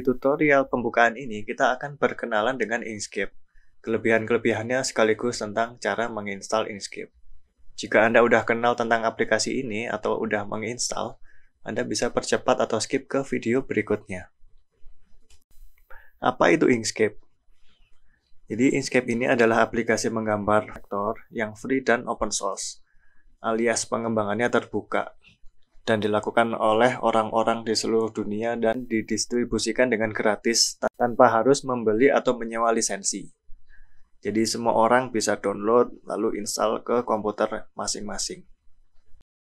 Di tutorial pembukaan ini, kita akan berkenalan dengan Inkscape, kelebihan-kelebihannya sekaligus tentang cara menginstal Inkscape. Jika Anda sudah kenal tentang aplikasi ini atau sudah menginstal, Anda bisa percepat atau skip ke video berikutnya. Apa itu Inkscape? Jadi Inkscape ini adalah aplikasi menggambar vektor yang free dan open source, alias pengembangannya terbuka dan dilakukan oleh orang-orang di seluruh dunia dan didistribusikan dengan gratis tanpa harus membeli atau menyewa lisensi. Jadi semua orang bisa download lalu install ke komputer masing-masing.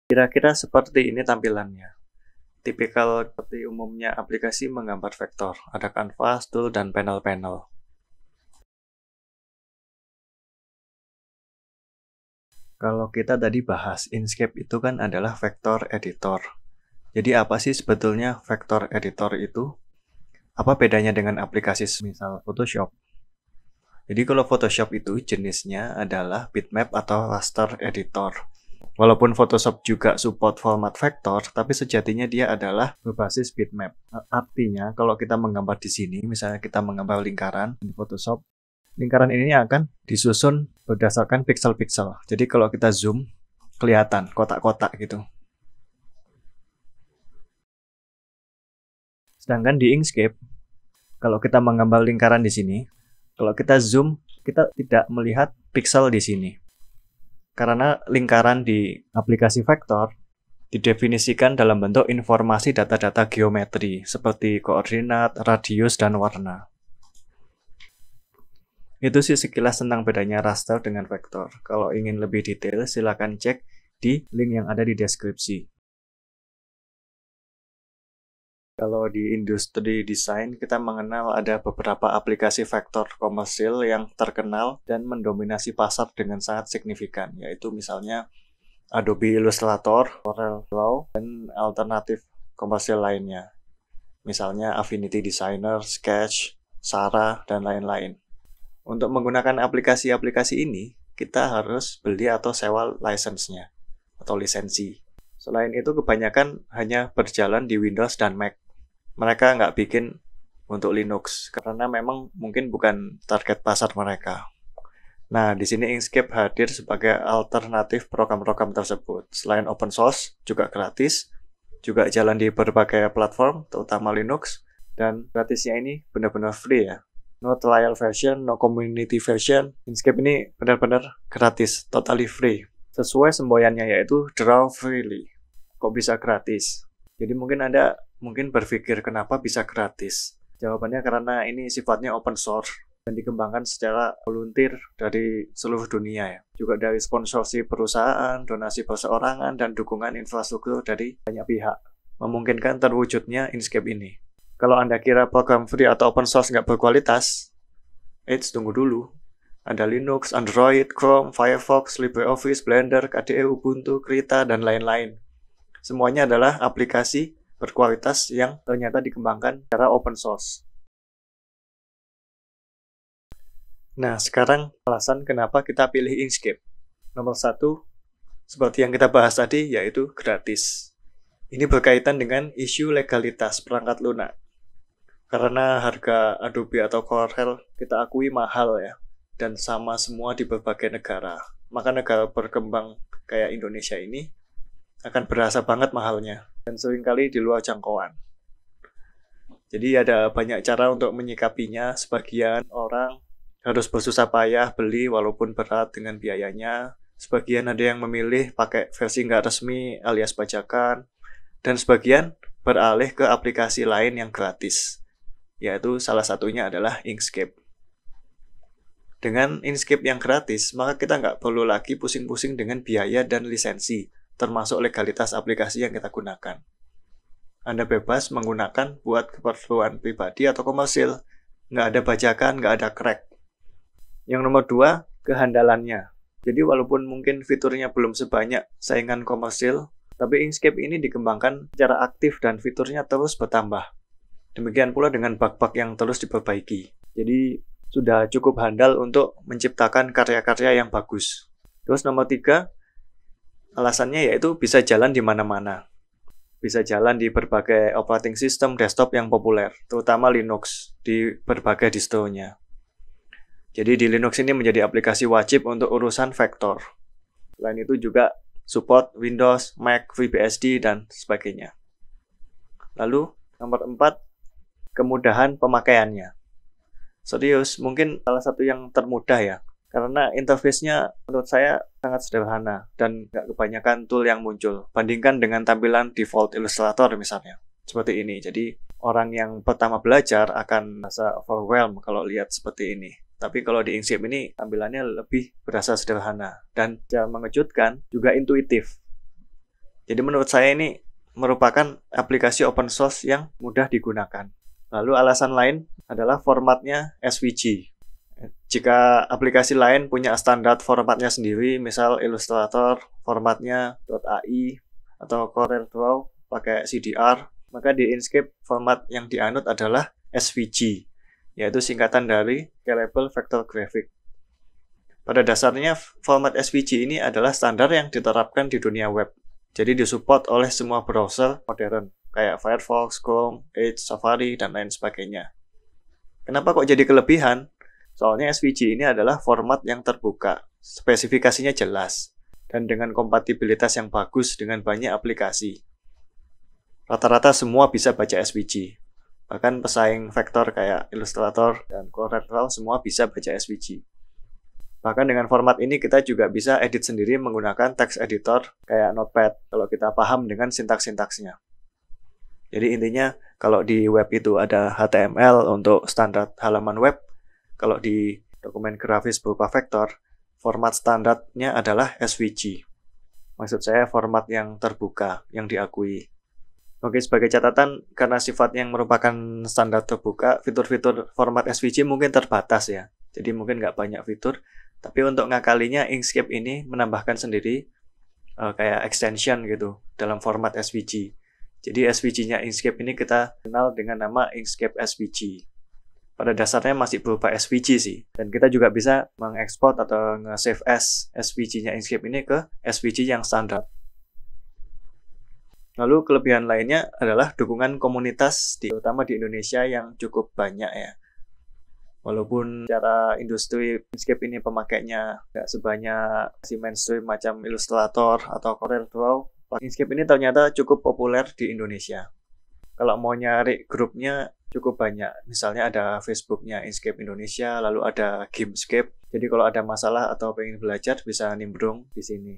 Kira-kira seperti ini tampilannya. Tipikal seperti umumnya aplikasi menggambar vektor, ada kanvas, tool, dan panel-panel. Kalau kita tadi bahas Inkscape itu kan adalah vektor editor. Jadi apa sih sebetulnya vektor editor itu? Apa bedanya dengan aplikasi semisal Photoshop? Jadi kalau Photoshop itu jenisnya adalah bitmap atau raster editor. Walaupun Photoshop juga support format vektor, tapi sejatinya dia adalah berbasis bitmap. Artinya kalau kita menggambar di sini, misalnya kita menggambar lingkaran di Photoshop, lingkaran ini akan disusun berdasarkan pixel-pixel. Jadi kalau kita zoom, kelihatan kotak-kotak gitu. Sedangkan di Inkscape, kalau kita menggambar lingkaran di sini, kalau kita zoom, kita tidak melihat pixel di sini. Karena lingkaran di aplikasi vektor didefinisikan dalam bentuk informasi data-data geometri seperti koordinat, radius, dan warna. Itu sih sekilas tentang bedanya raster dengan vektor. Kalau ingin lebih detail, silakan cek di link yang ada di deskripsi. Kalau di industri desain, kita mengenal ada beberapa aplikasi vektor komersil yang terkenal dan mendominasi pasar dengan sangat signifikan, yaitu misalnya Adobe Illustrator, Corel Draw, dan alternatif komersil lainnya. Misalnya Affinity Designer, Sketch, Sara, dan lain-lain. Untuk menggunakan aplikasi-aplikasi ini, kita harus beli atau sewa lisensinya atau lisensi. Selain itu, kebanyakan hanya berjalan di Windows dan Mac. Mereka nggak bikin untuk Linux karena memang mungkin bukan target pasar mereka. Nah, di sini Inkscape hadir sebagai alternatif program-program tersebut. Selain open source, juga gratis, juga jalan di berbagai platform, terutama Linux, dan gratisnya ini benar-benar free ya, no trial version, no community version. Inkscape ini benar-benar gratis, totally free. Sesuai semboyannya yaitu draw freely. Kok bisa gratis? Jadi mungkin Anda mungkin berpikir kenapa bisa gratis? Jawabannya karena ini sifatnya open source dan dikembangkan secara volunteer dari seluruh dunia ya. Juga dari sponsorship perusahaan, donasi perseorangan, dan dukungan infrastruktur dari banyak pihak. Memungkinkan terwujudnya Inscape ini. Kalau Anda kira program free atau open source nggak berkualitas, eits, tunggu dulu. Ada Linux, Android, Chrome, Firefox, LibreOffice, Blender, KDE, Ubuntu, Krita, dan lain-lain. Semuanya adalah aplikasi berkualitas yang ternyata dikembangkan secara open source. Nah, sekarang alasan kenapa kita pilih Inkscape. Nomor satu, seperti yang kita bahas tadi, yaitu gratis. Ini berkaitan dengan isu legalitas perangkat lunak. Karena harga Adobe atau Corel kita akui mahal ya, dan sama semua di berbagai negara. Maka negara berkembang kayak Indonesia ini akan berasa banget mahalnya, dan seringkali di luar jangkauan. Jadi ada banyak cara untuk menyikapinya, sebagian orang harus bersusah payah beli walaupun berat dengan biayanya, sebagian ada yang memilih pakai versi nggak resmi alias bajakan, dan sebagian beralih ke aplikasi lain yang gratis yaitu salah satunya adalah Inkscape. Dengan Inkscape yang gratis, maka kita nggak perlu lagi pusing-pusing dengan biaya dan lisensi, termasuk legalitas aplikasi yang kita gunakan. Anda bebas menggunakan buat keperluan pribadi atau komersil. Nggak ada bajakan, nggak ada crack. Yang nomor dua, kehandalannya. Jadi walaupun mungkin fiturnya belum sebanyak saingan komersil, tapi Inkscape ini dikembangkan secara aktif dan fiturnya terus bertambah. Demikian pula dengan bak-bak yang terus diperbaiki. Jadi sudah cukup handal untuk menciptakan karya-karya yang bagus. Terus nomor tiga, alasannya yaitu bisa jalan di mana-mana. Bisa jalan di berbagai operating system desktop yang populer, terutama Linux, di berbagai distro-nya. Jadi di Linux ini menjadi aplikasi wajib untuk urusan vektor. Selain itu juga support Windows, Mac, FreeBSD, dan sebagainya. Lalu, nomor empat, kemudahan pemakaiannya. Serius, mungkin salah satu yang termudah ya. Karena interface-nya menurut saya sangat sederhana dan nggak kebanyakan tool yang muncul. Bandingkan dengan tampilan default Illustrator misalnya. Seperti ini. Jadi orang yang pertama belajar akan merasa overwhelmed kalau lihat seperti ini. Tapi kalau di Inkscape ini tampilannya lebih berasa sederhana dan yang mengejutkan juga intuitif. Jadi menurut saya ini merupakan aplikasi open source yang mudah digunakan. Lalu alasan lain adalah formatnya SVG. Jika aplikasi lain punya standar formatnya sendiri, misal Illustrator formatnya .ai atau CorelDRAW pakai CDR, maka di Inkscape format yang dianut adalah SVG, yaitu singkatan dari Scalable Vector Graphic. Pada dasarnya, format SVG ini adalah standar yang diterapkan di dunia web, jadi disupport oleh semua browser modern kayak Firefox, Chrome, Edge, Safari, dan lain sebagainya. Kenapa kok jadi kelebihan? Soalnya SVG ini adalah format yang terbuka, spesifikasinya jelas, dan dengan kompatibilitas yang bagus dengan banyak aplikasi. Rata-rata semua bisa baca SVG. Bahkan pesaing vektor kayak Illustrator dan CorelDRAW semua bisa baca SVG. Bahkan dengan format ini kita juga bisa edit sendiri menggunakan text editor kayak Notepad kalau kita paham dengan sintaks-sintaksnya. Jadi intinya kalau di web itu ada HTML untuk standar halaman web, kalau di dokumen grafis berupa vektor, format standarnya adalah SVG. Maksud saya format yang terbuka, yang diakui. Oke, sebagai catatan, karena sifat yang merupakan standar terbuka, fitur-fitur format SVG mungkin terbatas ya. Jadi mungkin nggak banyak fitur. Tapi untuk ngakalinya, Inkscape ini menambahkan sendiri uh, kayak extension gitu dalam format SVG. Jadi SVG-nya Inkscape ini kita kenal dengan nama Inkscape SVG. Pada dasarnya masih berupa SVG sih. Dan kita juga bisa mengekspor atau nge-save as SVG-nya Inkscape ini ke SVG yang standar. Lalu kelebihan lainnya adalah dukungan komunitas, terutama di Indonesia yang cukup banyak ya. Walaupun cara industri Inkscape ini pemakainya nggak sebanyak si mainstream macam Illustrator atau Corel Draw, Inkscape ini ternyata cukup populer di Indonesia. Kalau mau nyari grupnya cukup banyak. Misalnya ada Facebooknya Inkscape Indonesia, lalu ada Gamescape. Jadi kalau ada masalah atau pengen belajar bisa nimbrung di sini.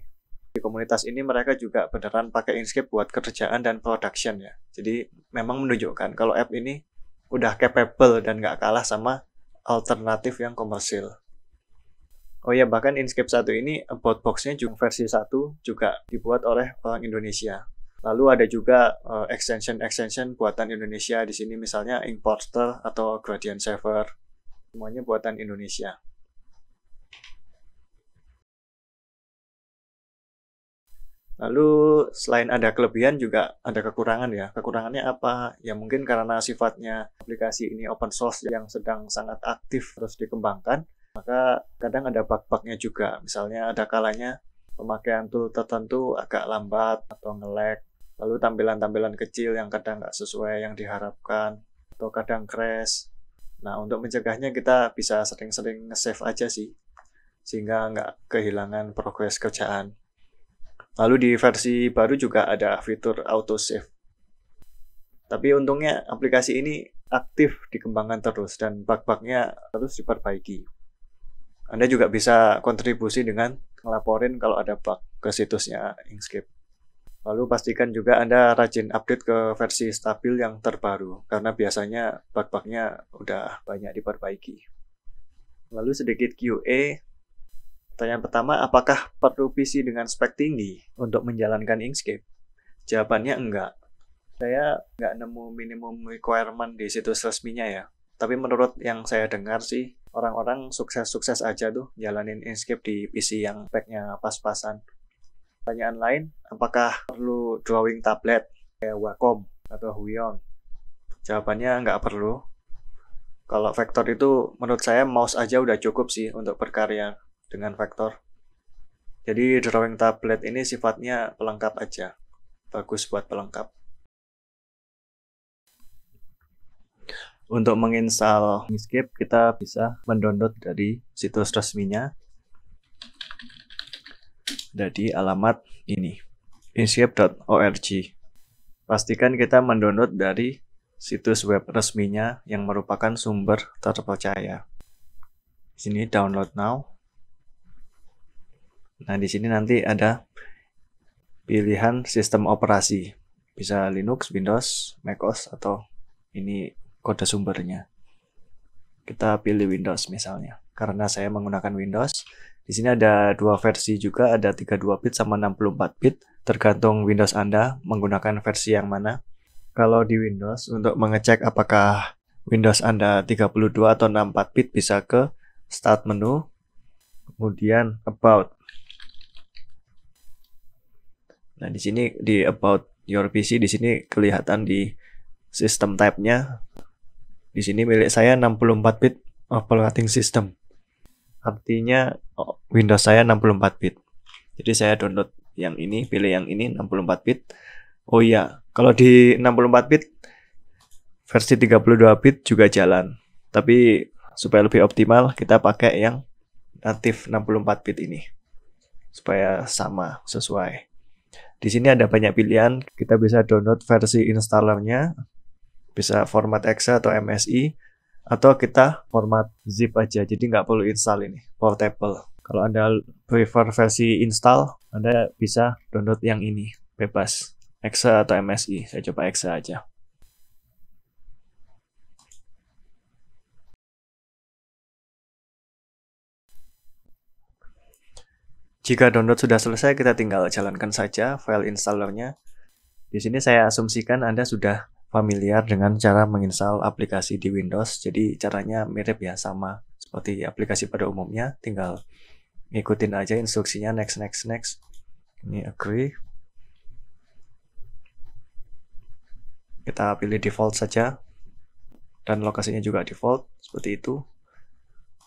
Di komunitas ini mereka juga beneran pakai Inkscape buat kerjaan dan production ya. Jadi memang menunjukkan kalau app ini udah capable dan nggak kalah sama alternatif yang komersil. Oh ya, bahkan Inscape 1 ini about eh, boxnya juga versi 1 juga dibuat oleh orang eh, Indonesia. Lalu ada juga eh, extension extension-extension buatan Indonesia di sini misalnya Importer atau Gradient Server. Semuanya buatan Indonesia. Lalu selain ada kelebihan juga ada kekurangan ya. Kekurangannya apa? Ya mungkin karena sifatnya aplikasi ini open source yang sedang sangat aktif terus dikembangkan maka kadang ada bug-bugnya juga. Misalnya ada kalanya pemakaian tool tertentu agak lambat atau ngelag. Lalu tampilan-tampilan kecil yang kadang nggak sesuai yang diharapkan atau kadang crash. Nah, untuk mencegahnya kita bisa sering-sering nge-save aja sih sehingga nggak kehilangan progres kerjaan. Lalu di versi baru juga ada fitur auto save. Tapi untungnya aplikasi ini aktif dikembangkan terus dan bug-bugnya terus diperbaiki. Anda juga bisa kontribusi dengan ngelaporin kalau ada bug ke situsnya Inkscape. Lalu pastikan juga Anda rajin update ke versi stabil yang terbaru, karena biasanya bug-bugnya udah banyak diperbaiki. Lalu sedikit QA. Pertanyaan pertama, apakah perlu PC dengan spek tinggi untuk menjalankan Inkscape? Jawabannya enggak. Saya nggak nemu minimum requirement di situs resminya ya. Tapi menurut yang saya dengar sih, orang-orang sukses-sukses aja tuh jalanin Inkscape di PC yang speknya pas-pasan. Pertanyaan lain, apakah perlu drawing tablet kayak Wacom atau Huion? Jawabannya nggak perlu. Kalau vektor itu menurut saya mouse aja udah cukup sih untuk berkarya dengan vektor. Jadi drawing tablet ini sifatnya pelengkap aja. Bagus buat pelengkap. Untuk menginstal Inkscape kita bisa mendownload dari situs resminya dari alamat ini inkscape.org. Pastikan kita mendownload dari situs web resminya yang merupakan sumber terpercaya. Di sini download now. Nah, di sini nanti ada pilihan sistem operasi. Bisa Linux, Windows, macOS atau ini kode sumbernya. Kita pilih Windows misalnya. Karena saya menggunakan Windows, di sini ada dua versi juga, ada 32 bit sama 64 bit, tergantung Windows Anda menggunakan versi yang mana. Kalau di Windows, untuk mengecek apakah Windows Anda 32 atau 64 bit bisa ke Start menu, kemudian About. Nah, di sini di About Your PC, di sini kelihatan di System Type-nya di sini milik saya 64 bit operating system. Artinya oh, Windows saya 64 bit. Jadi saya download yang ini, pilih yang ini 64 bit. Oh iya, kalau di 64 bit versi 32 bit juga jalan. Tapi supaya lebih optimal kita pakai yang native 64 bit ini. Supaya sama sesuai. Di sini ada banyak pilihan, kita bisa download versi installernya bisa format Excel atau MSI atau kita format zip aja jadi nggak perlu install ini portable kalau anda prefer versi install anda bisa download yang ini bebas Excel atau MSI saya coba Excel aja Jika download sudah selesai, kita tinggal jalankan saja file installernya. Di sini saya asumsikan Anda sudah familiar dengan cara menginstal aplikasi di Windows. Jadi caranya mirip ya sama seperti aplikasi pada umumnya, tinggal ngikutin aja instruksinya next next next. Ini agree. Kita pilih default saja dan lokasinya juga default seperti itu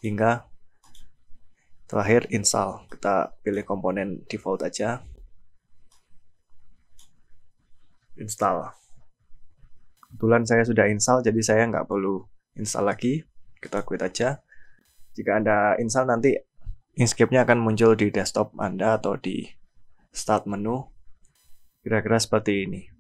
hingga terakhir install. Kita pilih komponen default aja. Install. Kebetulan saya sudah install, jadi saya nggak perlu install lagi. Kita quit aja. Jika Anda install nanti Inkscape-nya akan muncul di desktop Anda atau di start menu. Kira-kira seperti ini.